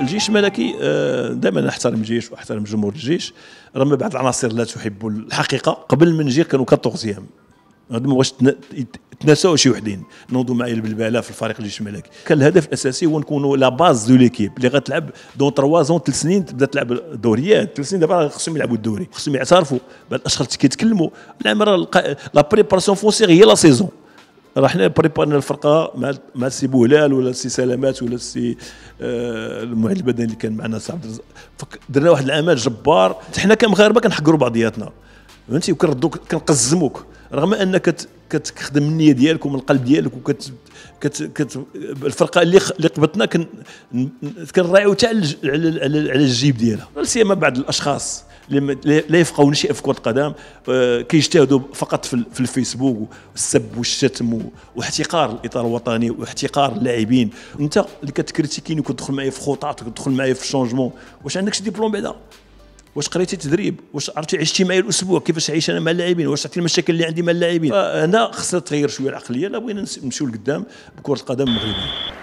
الجيش الملكي آه، دائما نحترم الجيش واحترم جمهور الجيش رغم بعض العناصر لا تحب الحقيقه قبل ما نجي كانوا 14 هذوما واش تناساو شي وحدين نوضوا معايا البلباله في الفريق الجيش الملكي كان الهدف الاساسي هو نكونوا لا باز دو ليكيب اللي غتلعب دون 3 زون 3 سنين تبدا تلعب دوريات 3 سنين دابا خصهم يلعبوا الدوري خصهم يعترفوا بعض الاشخاص كيتكلموا لا مرة لا بريباراسيون فونسيغ هي لا سيزون راه حنا بريبارنا الفرقه مع مع السي بوهلال ولا السي سلامات ولا السي آه، المعد البدني اللي كان معنا سي عبد درنا واحد العمل جبار حنا كمغاربه كنحقروا بعضياتنا فهمتي وكنردوك كنقزموك رغم انك كتخدم النيه ديالك ومن القلب ديالك وكت كت كت الفرقه اللي اللي قبضتنا كنراعيو حتى على على الجيب ديالها سيما بعض الاشخاص لا شيء في كره القدم آه، كيجتهدوا فقط في الفيسبوك والسب والشتم واحتقار الاطار الوطني واحتقار اللاعبين انت اللي كتكريتيكيني كتدخل معايا في خطط وكتدخل معايا في الشونجمون واش عندك شي ديبلوم بعدا واش قريتي تدريب واش عرفتي عشتي معايا الاسبوع كيفاش عايش انا مع اللاعبين واش عرفتي المشاكل اللي عندي مع اللاعبين هنا آه، خصنا تغير شويه العقليه لا بغينا نمشيو لقدام بكره القدم المغربيه